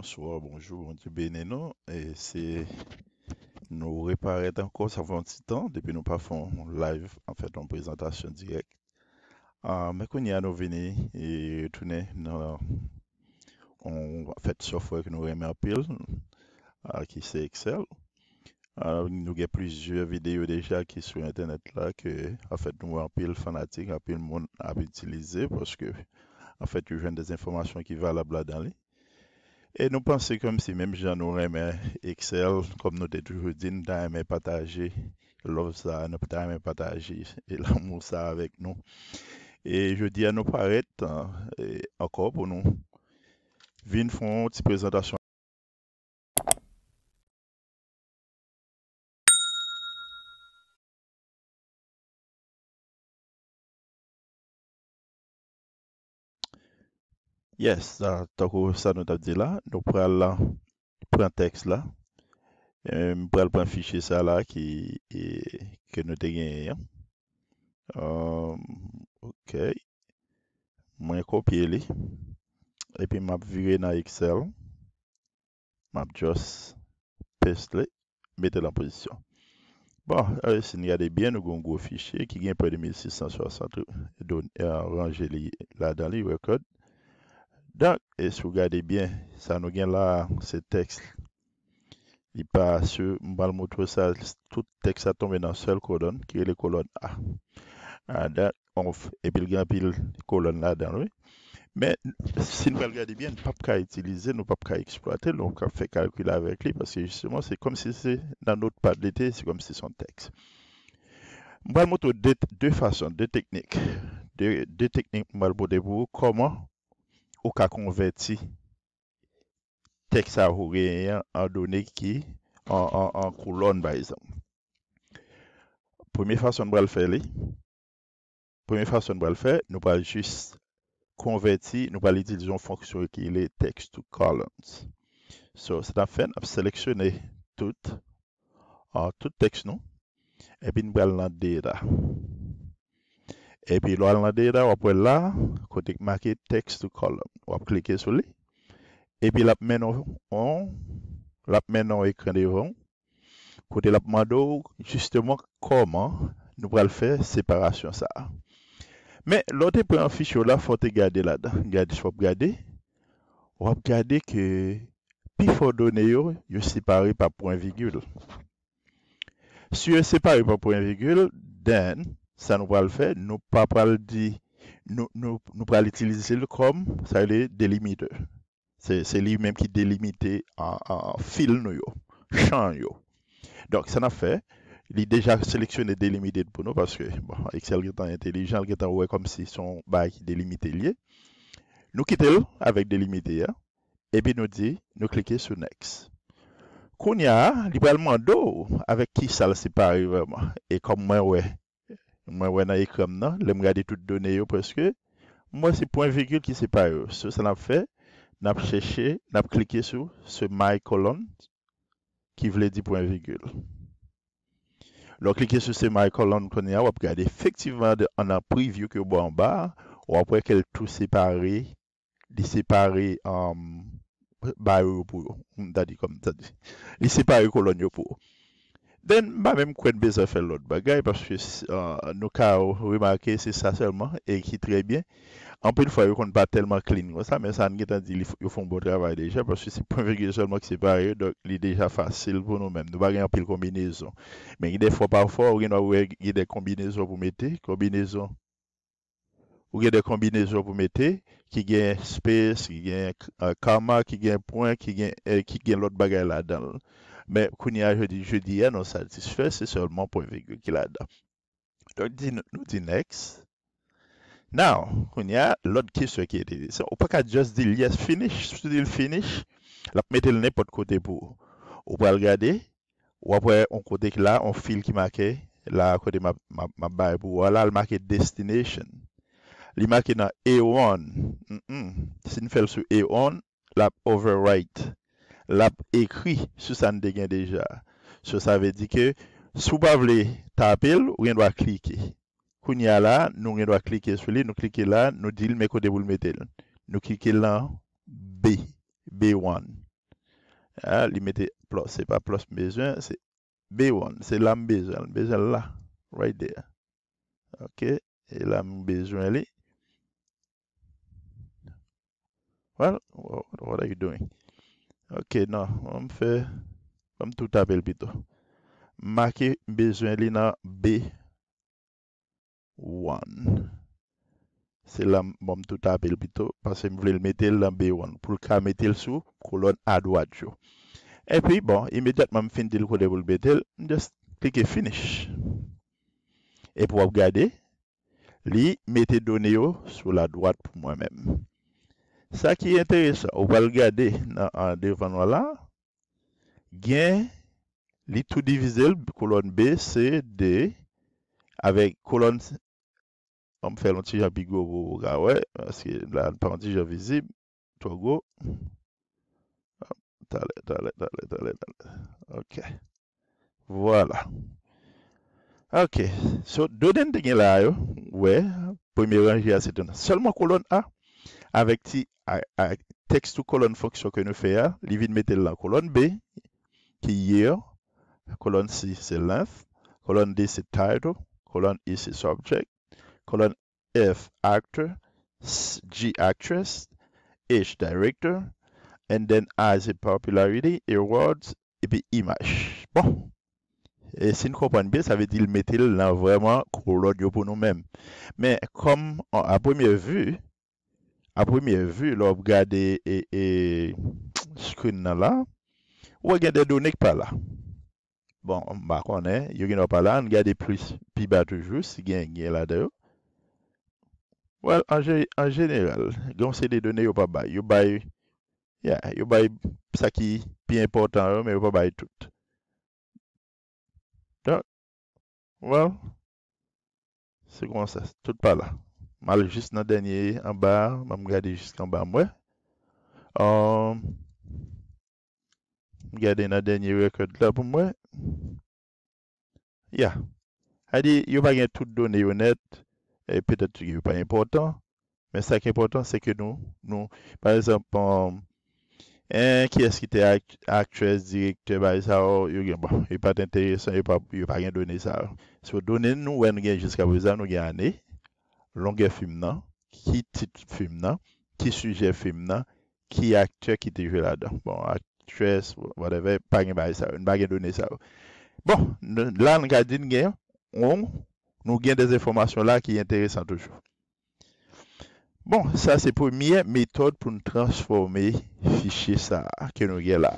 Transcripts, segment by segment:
Bonsoir, bonjou, bonjou, bene nou E se nou reparet an konservantitan Depi nou pa fon live, an fèt an prezentasyon direk Mè konye an nou vini E tounè nan an fèt software ki nou reme apil A ki se Excel Nou gen plizye videyo deja ki sou internet la Ke an fèt nou apil fanatik, apil moun apitilize Poske an fèt yon jen des informasyon ki valab la dan li E nou panse kom si menm jan nou reme eksel kom nou de toujou din da eme pataje. Lov sa, nou da eme pataje, el amou sa avek nou. E je di an nou paret, anko pou nou. Vin fon ti prezentasyon. Yes, ta kou sa nou ta di la, nou pral la, pran tekst la, eh, pral pran fichye sa la ki e, nou te genye. Um, ok, mwen kopye li, epi map vire nan Excel, map just, paste li, mette la posisyon. Bon, ari eh, se ni gade bien nou goun gwo fichye ki gen pre de 1663, eh, range li la dan li rekod. Da, e sou gade bien, sa nou gen la se tekst li pa sou mbal moutou sa tout tekst sa tombe nan sel kolon ki e le kolon A. A ah, da, on epil gen apil kolon la dan we. Men, si nou gade bien, papka itilize, nou papka eksploate, nou ka fe kalkula vek li, paske justement, se kom si se nan not pad lete, se kom si son tekst. Mbal moutou, de fason, de teknik, de teknik mbal bodebou, koman? ou ka konverti teks a ou genyen an donen ki ki an kolon bay zanm. Premier fason nou brel fè li. Premier fason nou brel fè nou brel jist konverti nou brel idiljon fonksyon ki li teks tou kolons. So se dan fen ap seleksyonne tout an tout teks nou epi nou brel nan deda. Epi lwa lan dey da, wap wè la, kotek make tekst ou kolom. Wap klike sou li. Epi lap men nan ekran devan. Kote lap mandou, jisteman koman nou pral fè separasyon sa. Men, lote pen an fich yo la, fote gade la da. Gade, wap gade. Wap gade ke pi fò do ne yo, yo separe pa poen vigil. Si yo separe pa poen vigil, den... Sa nou pral fe, nou pral di, nou pral itilize le kom, sa li delimite. Se li menm ki delimite an fil nou yo, chan yo. Donk, sa na fe, li deja seleksyon de delimite pou nou, paske, bon, Excel getan entelijan, Excel getan wey kom si son bay ki delimite liye. Nou kite lou, avek delimite ya, e bi nou di, nou klike sou next. Koun ya, li pral mando, avek ki sal se pari vreman, e kom mwen wey. Mwen wè nan ekran nan, lèm gade tout donè yo pweske, mwen se point virgul ki separe yo. Se sa nap fè, nap chèche, nap klike sou se my colon ki vle di point virgul. Lò klike sou se my colon konè ya, wap gade efektiveman an apriviw ki yo bo an ba, wap wè kel tout separe, li separe um, ba yo pou yo, li separe kolon yo pou yo. Den, ba menm kwen bezè fè lout bagay, paswis euh, nou ka ou wimake, se sa selman, e ki trebyen. Anpil fwa yo kon pa telman klin, yo sa, men san gen tan di yo fon bo travay dejan, paswis se ponvej gen selman ki se parye, dok li deja fasil pou nou menm, nou bagay anpil kombinezon. Men gen defo parfor, ou gen nou a ouwe gen de kombinezon pou mette, kombinezon, ou gen de kombinezon pou mette, ki gen space, ki gen euh, karma, ki gen point, ki gen eh, lout bagay la dan lout. Men, kwenye a jodi, jodi a non satisfè, se solman pou yon vikyo ki la da. Donk, di nou di next. Now, kwenye a, lot ki sweke di. Ou pa ka just di yes finish, si tu di l finish, la pou mette l ne pot kote pou. Ou pa al gade, ou apwe an kote ki la, an fil ki make, la kote ma bay pou. Ou ala, al make destination. Li make nan A1. Sin fel su A1, la overwrite destination. Lap ekri sou sa n de gen deja. Sou sa ve di ke, sou pa vle tapel, ou gen do a klike. Koun ya la, nou gen do a klike sou li. Nou klike la, nou dil me kote bou l metel. Nou klike la, B, B1. Li metel, se pa plus m bezwen, se B1. Se lam bezwen, bezwen la, right there. Ok, e lam bezwen li. Well, what are you doing? Ok, nan, wè m fè, wè m tout apel pito. M ake bezwen li nan B1. Se lan wè m tout apel pito, pasè m vle l metel lan B1. Poul ka metel sou, kolon A2 jo. E pwi bon, imediat man fin til kode w l metel, m just klike finish. E pou ap gade, li metel donye yo sou la doat pou mwen menm. Sa ki yi enteres, ou bal gade an devan wala, gen li tou divize l kolon B, C, D, ave kolon, om fe lontija bigo vwo vwo gawen, aske la lontija vizib, to go, talet, talet, talet, talet, talet, ok, wala, ok, so do den den gen layo, wè, premi rangi ya se ton, selman kolon A, Avèk ti a tekstou kolon fò ki soke nou fè ya, li vin metel la kolon B, ki year, kolon C, se length, kolon D, se title, kolon E, se subject, kolon F, actor, G, actress, H, director, and then A, se popularity, E, words, epi image. Bon, e sin kompon B, sa ve di l metel la vwèman kolon yo pou nou men. Men, kom a pwemye vu, A premiye vu, lò pou gade e, e screen nan la, wè gen de donèk pa la. Bon, mba konen, yo gen wè pa la, an gade pi batou jous, gen gen la de yo. Wèl, an jenèrel, gen se de donèk wè pa bay. Yo bay, ya, yo bay sa ki pi important yo, men wè pa bay tout. Don, wèl, se kon se, tout pa la. Mal jist nan denye an ba, mam gade jist an ba mwe. Euh, gade nan denye record club mwe. Ya. Adi, yo pa gen tout donye yon net, e petat yon pa important. Men sa ki important se ke nou. Par exemple, en ki eski te aktres, direktor, yo pa gen donye sa. So donye nou, wen gen jiska vweza, nou gen ane. Longe film nan, ki tit film nan, ki suje film nan, ki aktye ki te jwe la dan. Bon, aktyes, whatever, pa gen baye sa ou, ne bagen do ne sa ou. Bon, la nou ka din gen, ou nou gen des informasyon la ki yi enteresan toujou. Bon, sa se pwemye metode pou nou transforme fichye sa ke nou gen la.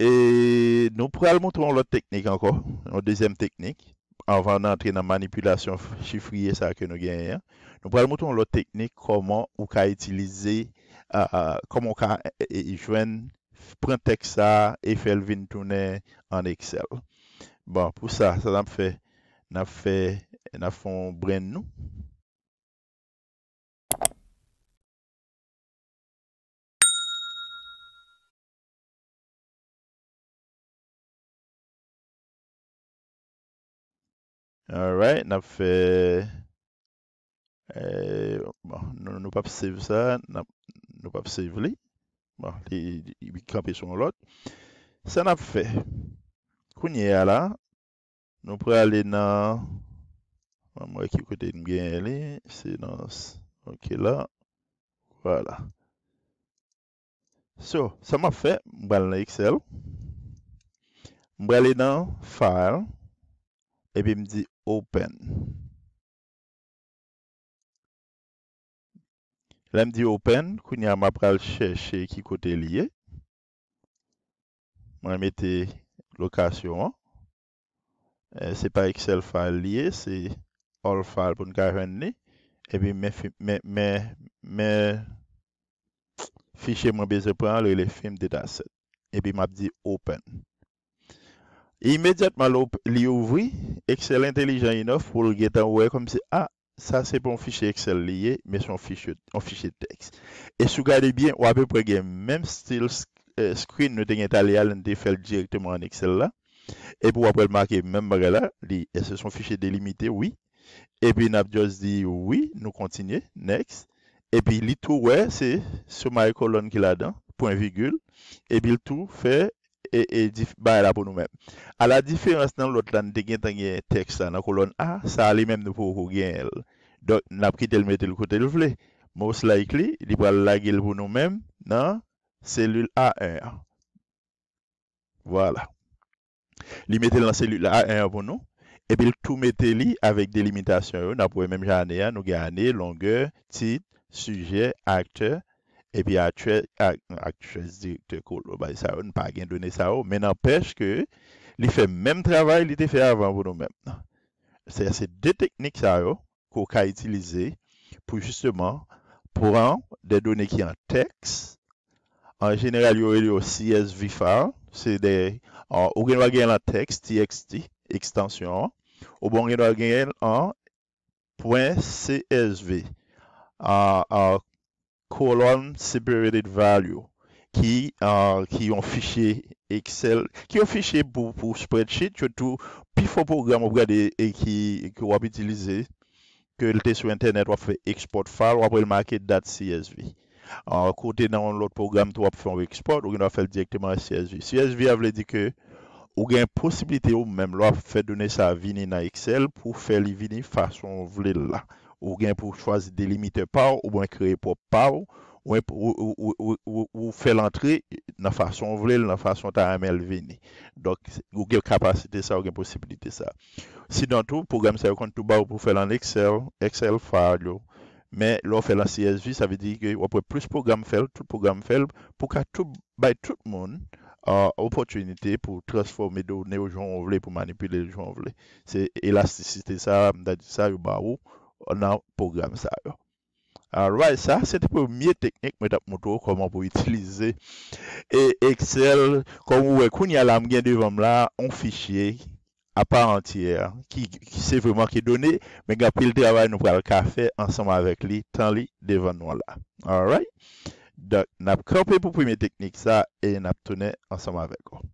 E nou pral montron lout teknik anko, lout dezem teknik. avan nan entri nan manipilasyon chifriye sa ke nou genye. Nou pral mouton lò teknik koman ou ka itilize, koman ou ka jwen printek sa FL-20 toune an Excel. Bon, pou sa, sa dam fe, na fe, na fon bren nou. Alright, nap fe, eh, bon, nou pap save sa, nou pap save li, bon, li, li kapi son lot, se nap fe, kounye a la, nou pre alina, mwen bon, mwen ki kote mgen li, se nan, ok la, wala. So, se map fe, mwen mwen alina Excel, mwen mwen alina File, e bi mdi, Open. Lèm di open, kwenye a map gal chè chè ki kote liye. Mwen a mette lokasyon. Eh, se pa Excel file liye, se all file pou nga yon li. Ebi me fichè mwen bezè pran lè le fichè mwen deda set. Ebi map di open. E imediatman lop li ouvri, Excel intelijan yon of, wou lge tan wè kom se, a, sa se bon fichè Excel li ye, me son fichè de text. E sou gade byen, wap e prege menm stil screen nou tenye tali alen te fel direktyman an Excel la. E pou wap re markè menm bagala, li, e se son fichè delimite, wii. E pi nap just di, wii, nou kontinye, next. E pi li tou wè, se sou maye kolon ki la dan, point virgul. E pi l tou fe... E, e, A la diferans nan lot lan dekintan gen tekst la nan kolon A, ah, sa li menm nou pou ou gen l. Don, nap ki tel mette l kote l vle. Most likely, li pou al lage l pou nou menm nan selul A1. Voilà. Li mette l nan selul A1 pou nou. E pi l tou mette li avek delimitasyon yo. Nap pou menm janen ya nou gen ane, longeur, tit, suje, akteur. epi a tjese direktor kou lo, bay sa ou, n pa gen donen sa ou, men an pech ke, li fe mem travay, li te fe avan pou nou men. Se ya se de teknik sa ou, kou ka itilize, pou justement, pou an, de donen ki an teks, an general yo, yo si es vifa, se de, an ou gen wagen an teks, ti eksti, ekstansyon, ou bon gen wagen an, point CSV, an kou, Column Separated Value Ki euh, yon fichye Excel Ki yon fichye pou spreadsheet Pifo program ap gade e ki wap itilize Ke lte sou internet wap fe export far Wap re market dat CSV euh, Kote nan lout program tou wap fe export Ou gen wap fe direkteman CSV CSV avle di ke Ou gen posibilite ou menm Wap fe donye sa vini nan Excel Pou fe li vini fason vle la ou gen pou chwazi delimite pa ou, ou bon kreye pou pa ou, ou fè l'antre nan fason vle, nan fason ta amel vene. Dok, ou gen kapasite sa, ou gen posibilite sa. Si don tou, program se yo kontou ba ou pou fè lan Excel, Excel fa yo. Men, lò fè lan CSV, sa ve di ki wapre plus program fèl, tout program fèl, pou ka tout moun a opotunite pou transforme do ne ou joun wle, pou manipile joun wle. Se elasticite sa, mda di sa yo ba ou, nan program sa yo. Alright, sa, se te pou mye teknik mwen tap moutou koman pou itilize e Excel kon mwen kouny alam gen devan mla an fichye a pa antye ki se vreman ki doni men gapil te avay nou pral kafe ansanman vek li tan li devan mwan la. Alright, dok nap kropi pou mye teknik sa e nap tonen ansanman vek yo.